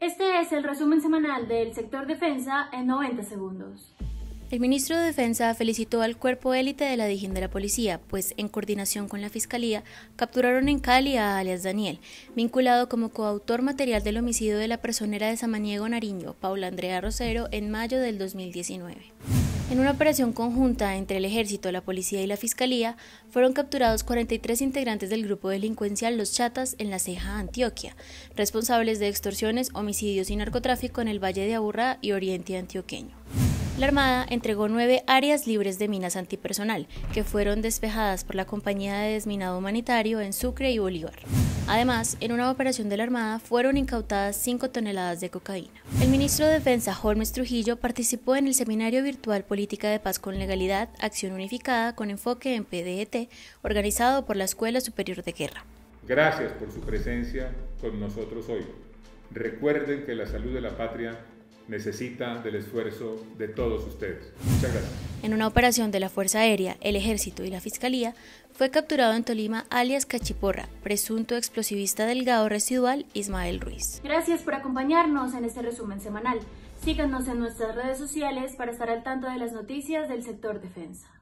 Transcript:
Este es el resumen semanal del sector defensa en 90 segundos. El ministro de Defensa felicitó al cuerpo élite de la Dijín de la Policía, pues en coordinación con la Fiscalía capturaron en Cali a alias Daniel, vinculado como coautor material del homicidio de la personera de Samaniego Nariño, Paula Andrea Rosero, en mayo del 2019. En una operación conjunta entre el ejército, la policía y la fiscalía, fueron capturados 43 integrantes del grupo delincuencial Los Chatas en la Ceja, Antioquia, responsables de extorsiones, homicidios y narcotráfico en el Valle de Aburrá y Oriente Antioqueño. La Armada entregó nueve áreas libres de minas antipersonal, que fueron despejadas por la Compañía de Desminado Humanitario en Sucre y Bolívar. Además, en una operación de la Armada fueron incautadas cinco toneladas de cocaína. El ministro de Defensa, Holmes Trujillo, participó en el seminario virtual Política de Paz con Legalidad, Acción Unificada con enfoque en PDET, organizado por la Escuela Superior de Guerra. Gracias por su presencia con nosotros hoy. Recuerden que la salud de la patria necesita del esfuerzo de todos ustedes. Muchas gracias. En una operación de la Fuerza Aérea, el Ejército y la Fiscalía, fue capturado en Tolima alias Cachiporra, presunto explosivista delgado residual Ismael Ruiz. Gracias por acompañarnos en este resumen semanal. Síganos en nuestras redes sociales para estar al tanto de las noticias del sector defensa.